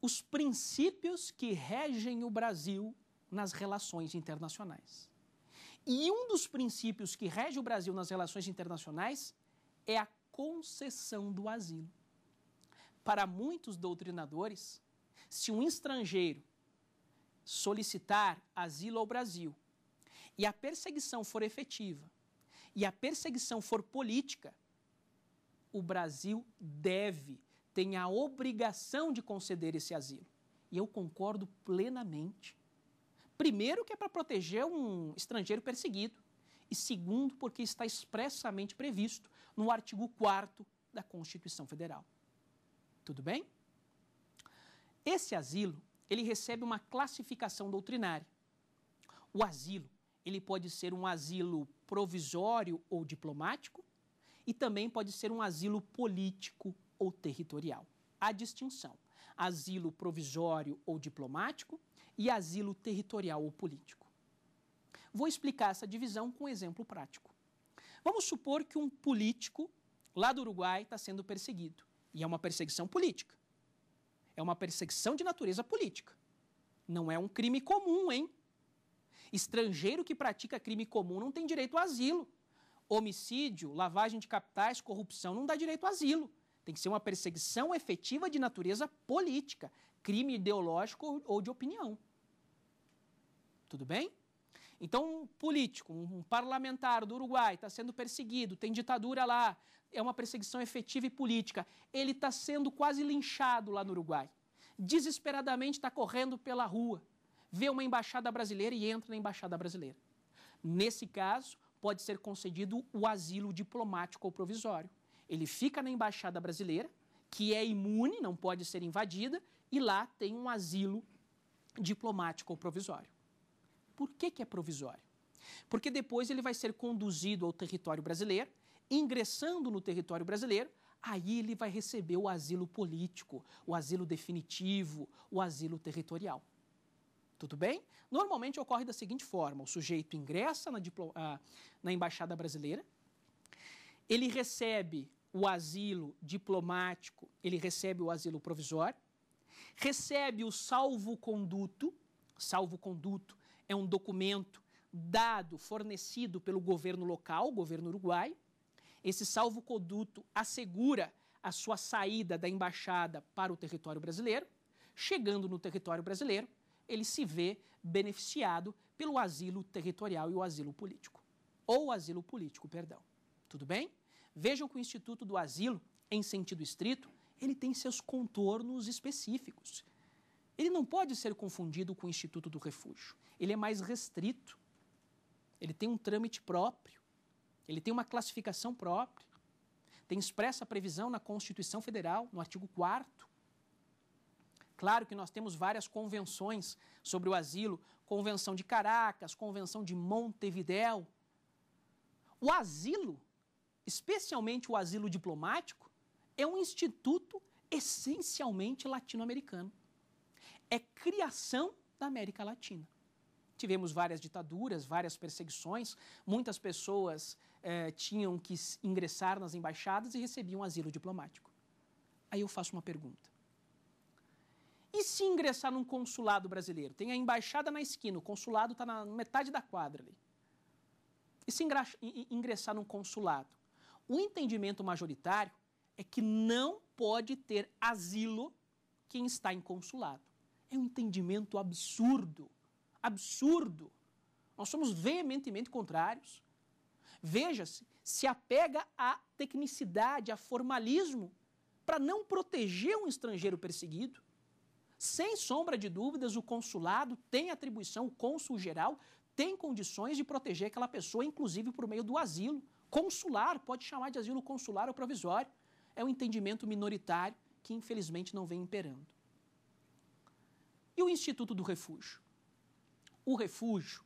os princípios que regem o Brasil nas relações internacionais. E um dos princípios que rege o Brasil nas relações internacionais é a concessão do asilo. Para muitos doutrinadores, se um estrangeiro solicitar asilo ao Brasil e a perseguição for efetiva e a perseguição for política, o Brasil deve, tem a obrigação de conceder esse asilo. E eu concordo plenamente. Primeiro, que é para proteger um estrangeiro perseguido. E segundo, porque está expressamente previsto no artigo 4 da Constituição Federal. Tudo bem? Esse asilo ele recebe uma classificação doutrinária. O asilo, ele pode ser um asilo provisório ou diplomático e também pode ser um asilo político ou territorial. A distinção: asilo provisório ou diplomático e asilo territorial ou político. Vou explicar essa divisão com um exemplo prático. Vamos supor que um político lá do Uruguai está sendo perseguido, e é uma perseguição política. É uma perseguição de natureza política. Não é um crime comum, hein? Estrangeiro que pratica crime comum não tem direito ao asilo. Homicídio, lavagem de capitais, corrupção não dá direito ao asilo. Tem que ser uma perseguição efetiva de natureza política, crime ideológico ou de opinião. Tudo bem? Então, um político, um parlamentar do Uruguai está sendo perseguido, tem ditadura lá, é uma perseguição efetiva e política. Ele está sendo quase linchado lá no Uruguai. Desesperadamente está correndo pela rua, vê uma embaixada brasileira e entra na embaixada brasileira. Nesse caso, pode ser concedido o asilo diplomático ou provisório. Ele fica na embaixada brasileira, que é imune, não pode ser invadida, e lá tem um asilo diplomático ou provisório. Por que, que é provisório? Porque depois ele vai ser conduzido ao território brasileiro ingressando no território brasileiro, aí ele vai receber o asilo político, o asilo definitivo, o asilo territorial. Tudo bem? Normalmente ocorre da seguinte forma: o sujeito ingressa na, ah, na embaixada brasileira, ele recebe o asilo diplomático, ele recebe o asilo provisório, recebe o salvo-conduto. Salvo-conduto é um documento dado, fornecido pelo governo local, governo uruguaio, esse salvo-conduto assegura a sua saída da embaixada para o território brasileiro. Chegando no território brasileiro, ele se vê beneficiado pelo asilo territorial e o asilo político. Ou asilo político, perdão. Tudo bem? Vejam que o Instituto do Asilo, em sentido estrito, ele tem seus contornos específicos. Ele não pode ser confundido com o Instituto do Refúgio. Ele é mais restrito. Ele tem um trâmite próprio. Ele tem uma classificação própria, tem expressa previsão na Constituição Federal, no artigo 4 Claro que nós temos várias convenções sobre o asilo, Convenção de Caracas, Convenção de Montevidéu. O asilo, especialmente o asilo diplomático, é um instituto essencialmente latino-americano. É criação da América Latina tivemos várias ditaduras, várias perseguições, muitas pessoas eh, tinham que ingressar nas embaixadas e recebiam asilo diplomático. Aí eu faço uma pergunta. E se ingressar num consulado brasileiro? Tem a embaixada na esquina, o consulado está na metade da quadra ali. E se ingressar num consulado? O entendimento majoritário é que não pode ter asilo quem está em consulado. É um entendimento absurdo absurdo. Nós somos veementemente contrários. Veja-se, se apega à tecnicidade, a formalismo, para não proteger um estrangeiro perseguido. Sem sombra de dúvidas, o consulado tem atribuição, o cônsul geral tem condições de proteger aquela pessoa, inclusive por meio do asilo. Consular, pode chamar de asilo consular ou provisório. É um entendimento minoritário que, infelizmente, não vem imperando. E o Instituto do Refúgio? O refúgio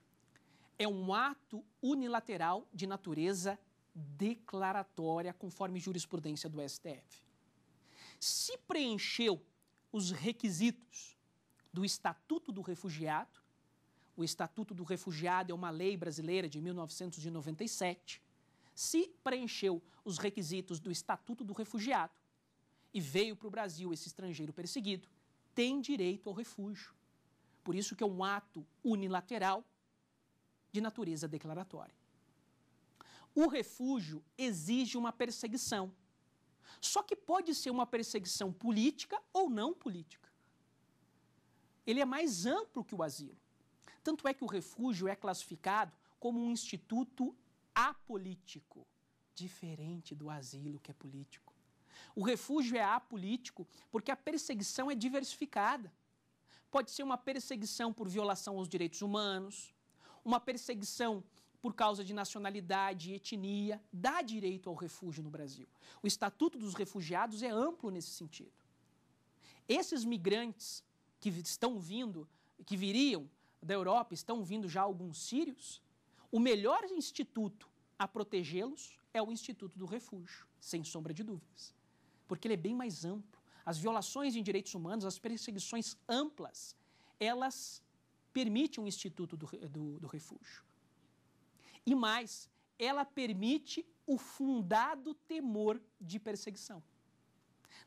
é um ato unilateral de natureza declaratória, conforme jurisprudência do STF. Se preencheu os requisitos do Estatuto do Refugiado, o Estatuto do Refugiado é uma lei brasileira de 1997. Se preencheu os requisitos do Estatuto do Refugiado e veio para o Brasil esse estrangeiro perseguido, tem direito ao refúgio. Por isso que é um ato unilateral de natureza declaratória. O refúgio exige uma perseguição. Só que pode ser uma perseguição política ou não política. Ele é mais amplo que o asilo. Tanto é que o refúgio é classificado como um instituto apolítico, diferente do asilo que é político. O refúgio é apolítico porque a perseguição é diversificada. Pode ser uma perseguição por violação aos direitos humanos, uma perseguição por causa de nacionalidade, etnia, dá direito ao refúgio no Brasil. O Estatuto dos Refugiados é amplo nesse sentido. Esses migrantes que estão vindo, que viriam da Europa, estão vindo já alguns sírios, o melhor instituto a protegê-los é o Instituto do Refúgio, sem sombra de dúvidas, porque ele é bem mais amplo. As violações em direitos humanos, as perseguições amplas, elas permitem o um instituto do, do, do refúgio. E mais, ela permite o fundado temor de perseguição.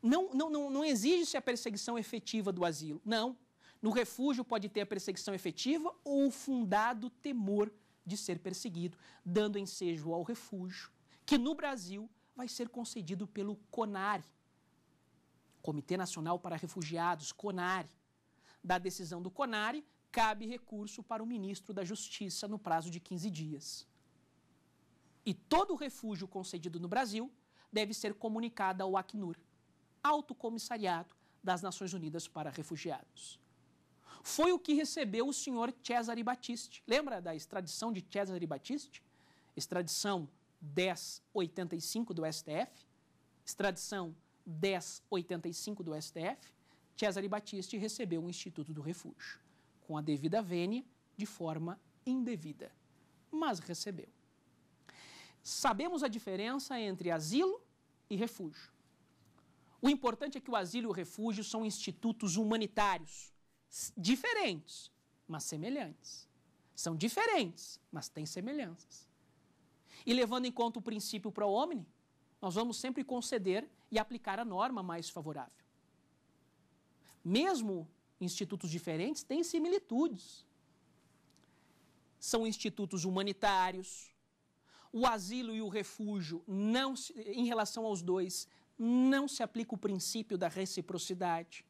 Não, não, não, não exige-se a perseguição efetiva do asilo. Não. No refúgio pode ter a perseguição efetiva ou o fundado temor de ser perseguido, dando ensejo ao refúgio, que no Brasil vai ser concedido pelo CONARE, Comitê Nacional para Refugiados, CONARE. Da decisão do CONARE, cabe recurso para o ministro da Justiça no prazo de 15 dias. E todo refúgio concedido no Brasil deve ser comunicado ao Acnur, Alto Comissariado das Nações Unidas para Refugiados. Foi o que recebeu o senhor Cesare Battisti. Lembra da extradição de Cesare Battisti? Extradição 1085 do STF, extradição 1085 do STF, Cesare Battisti recebeu o Instituto do Refúgio, com a devida vênia, de forma indevida, mas recebeu. Sabemos a diferença entre asilo e refúgio. O importante é que o asilo e o refúgio são institutos humanitários, diferentes, mas semelhantes. São diferentes, mas têm semelhanças. E levando em conta o princípio pro homine, nós vamos sempre conceder e aplicar a norma mais favorável. Mesmo institutos diferentes têm similitudes. São institutos humanitários. O asilo e o refúgio, não se, em relação aos dois, não se aplica o princípio da reciprocidade.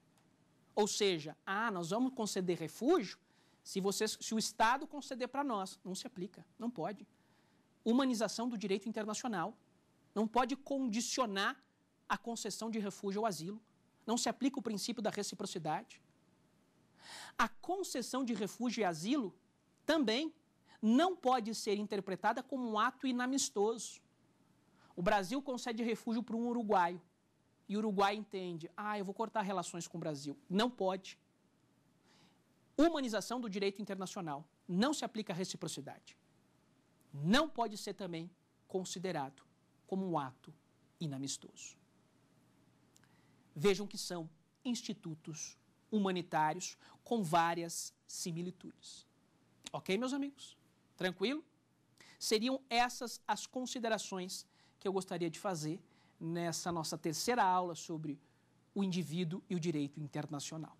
Ou seja, ah, nós vamos conceder refúgio se, vocês, se o Estado conceder para nós. Não se aplica, não pode. Humanização do direito internacional não pode condicionar a concessão de refúgio ou asilo. Não se aplica o princípio da reciprocidade. A concessão de refúgio e asilo também não pode ser interpretada como um ato inamistoso. O Brasil concede refúgio para um uruguaio e o Uruguai entende, ah, eu vou cortar relações com o Brasil. Não pode. Humanização do direito internacional. Não se aplica reciprocidade. Não pode ser também considerado como um ato inamistoso. Vejam que são institutos humanitários com várias similitudes. Ok, meus amigos? Tranquilo? Seriam essas as considerações que eu gostaria de fazer nessa nossa terceira aula sobre o indivíduo e o direito internacional.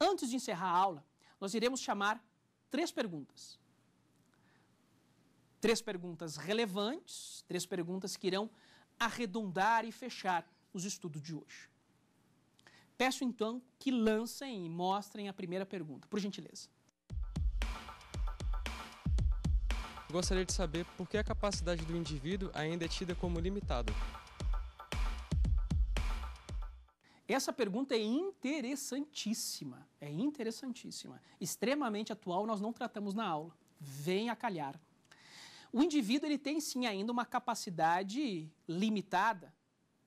Antes de encerrar a aula, nós iremos chamar três perguntas Três perguntas relevantes, três perguntas que irão arredondar e fechar os estudos de hoje. Peço então que lancem e mostrem a primeira pergunta, por gentileza. Gostaria de saber por que a capacidade do indivíduo ainda é tida como limitada. Essa pergunta é interessantíssima, é interessantíssima, extremamente atual, nós não tratamos na aula. Venha calhar. O indivíduo ele tem sim ainda uma capacidade limitada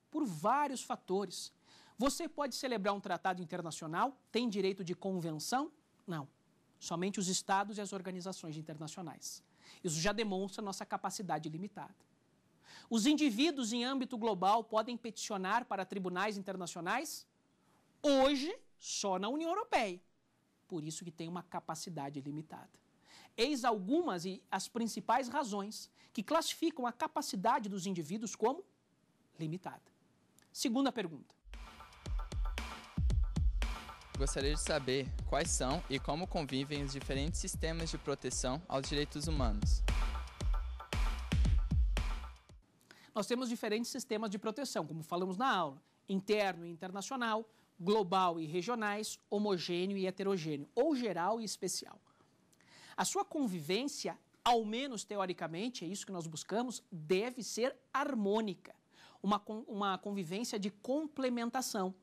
por vários fatores. Você pode celebrar um tratado internacional? Tem direito de convenção? Não. Somente os estados e as organizações internacionais. Isso já demonstra nossa capacidade limitada. Os indivíduos em âmbito global podem peticionar para tribunais internacionais? Hoje, só na União Europeia. Por isso que tem uma capacidade limitada. Eis algumas e as principais razões que classificam a capacidade dos indivíduos como limitada. Segunda pergunta. Gostaria de saber quais são e como convivem os diferentes sistemas de proteção aos direitos humanos. Nós temos diferentes sistemas de proteção, como falamos na aula: interno e internacional, global e regionais, homogêneo e heterogêneo, ou geral e especial. A sua convivência, ao menos teoricamente, é isso que nós buscamos, deve ser harmônica. Uma, uma convivência de complementação.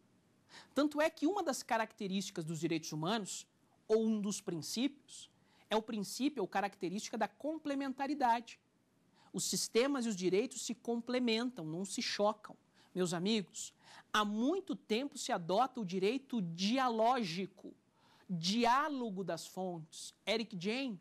Tanto é que uma das características dos direitos humanos, ou um dos princípios, é o princípio ou característica da complementaridade. Os sistemas e os direitos se complementam, não se chocam. Meus amigos, há muito tempo se adota o direito dialógico, diálogo das fontes, Eric Jane,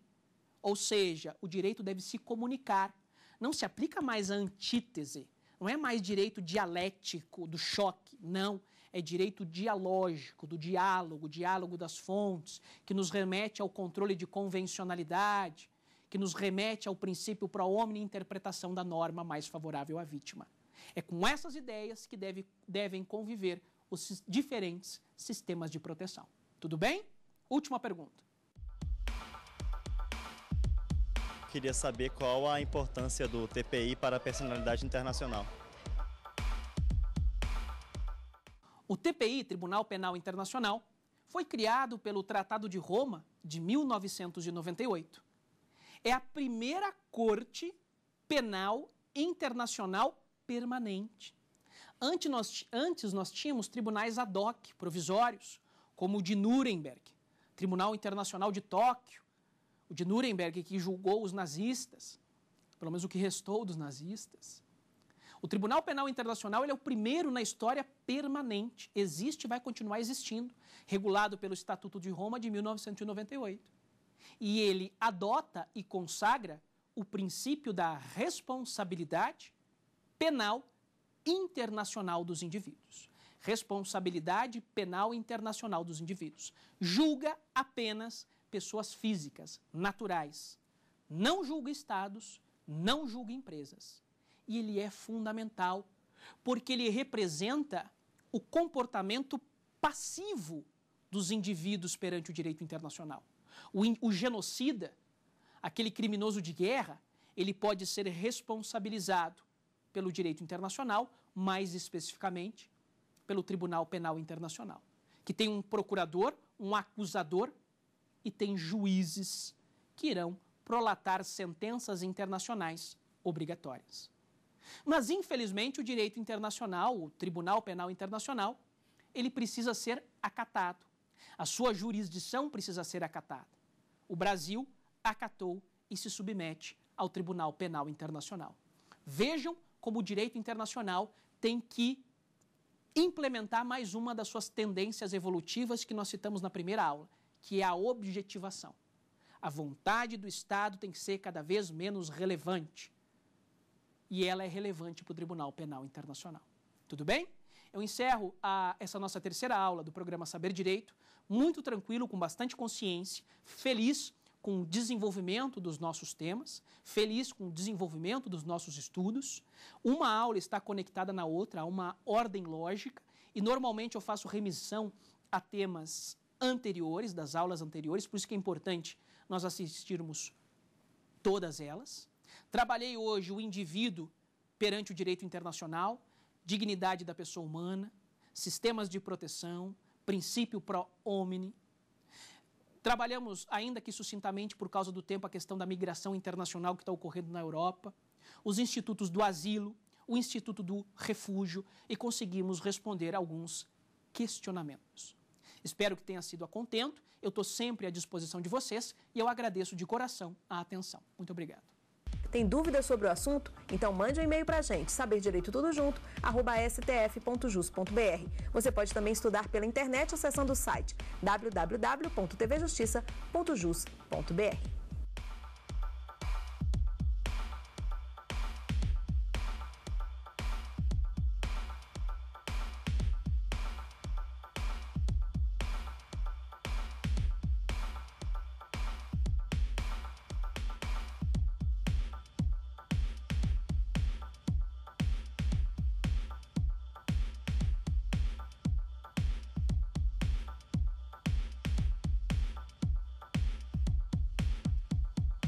ou seja, o direito deve se comunicar. Não se aplica mais a antítese, não é mais direito dialético do choque, não. É direito dialógico, do diálogo, diálogo das fontes, que nos remete ao controle de convencionalidade, que nos remete ao princípio pro homem interpretação da norma mais favorável à vítima. É com essas ideias que deve, devem conviver os diferentes sistemas de proteção. Tudo bem? Última pergunta. Queria saber qual a importância do TPI para a personalidade internacional. O TPI, Tribunal Penal Internacional, foi criado pelo Tratado de Roma de 1998. É a primeira corte penal internacional permanente. Antes nós, antes nós tínhamos tribunais ad hoc, provisórios, como o de Nuremberg, Tribunal Internacional de Tóquio, o de Nuremberg, que julgou os nazistas, pelo menos o que restou dos nazistas. O Tribunal Penal Internacional é o primeiro na história permanente, existe e vai continuar existindo, regulado pelo Estatuto de Roma de 1998. E ele adota e consagra o princípio da responsabilidade penal internacional dos indivíduos responsabilidade penal internacional dos indivíduos. Julga apenas pessoas físicas, naturais. Não julga estados, não julga empresas. E ele é fundamental porque ele representa o comportamento passivo dos indivíduos perante o direito internacional. O, o, genocida, aquele criminoso de guerra, ele pode ser responsabilizado pelo direito internacional, mais especificamente pelo Tribunal Penal Internacional, que tem um procurador, um acusador e tem juízes que irão prolatar sentenças internacionais obrigatórias. Mas, infelizmente, o direito internacional, o Tribunal Penal Internacional, ele precisa ser acatado. A sua jurisdição precisa ser acatada. O Brasil acatou e se submete ao Tribunal Penal Internacional. Vejam como o direito internacional tem que implementar mais uma das suas tendências evolutivas que nós citamos na primeira aula, que é a objetivação. A vontade do Estado tem que ser cada vez menos relevante. E ela é relevante para o Tribunal Penal Internacional. Tudo bem? Eu encerro a, essa nossa terceira aula do programa Saber Direito, muito tranquilo, com bastante consciência, feliz com o desenvolvimento dos nossos temas, feliz com o desenvolvimento dos nossos estudos. Uma aula está conectada na outra, a uma ordem lógica, e normalmente eu faço remissão a temas anteriores, das aulas anteriores, por isso que é importante nós assistirmos todas elas. Trabalhei hoje o indivíduo perante o direito internacional, dignidade da pessoa humana, sistemas de proteção, princípio pro homine, Trabalhamos, ainda que sucintamente por causa do tempo, a questão da migração internacional que está ocorrendo na Europa, os institutos do asilo, o Instituto do Refúgio e conseguimos responder alguns questionamentos. Espero que tenha sido a contento. Eu estou sempre à disposição de vocês e eu agradeço de coração a atenção. Muito obrigado. Tem dúvidas sobre o assunto? Então mande um e-mail para a gente, saberdireito tudo junto, arroba stf.jus.br. Você pode também estudar pela internet acessando o site www.tvjustiça.jus.br.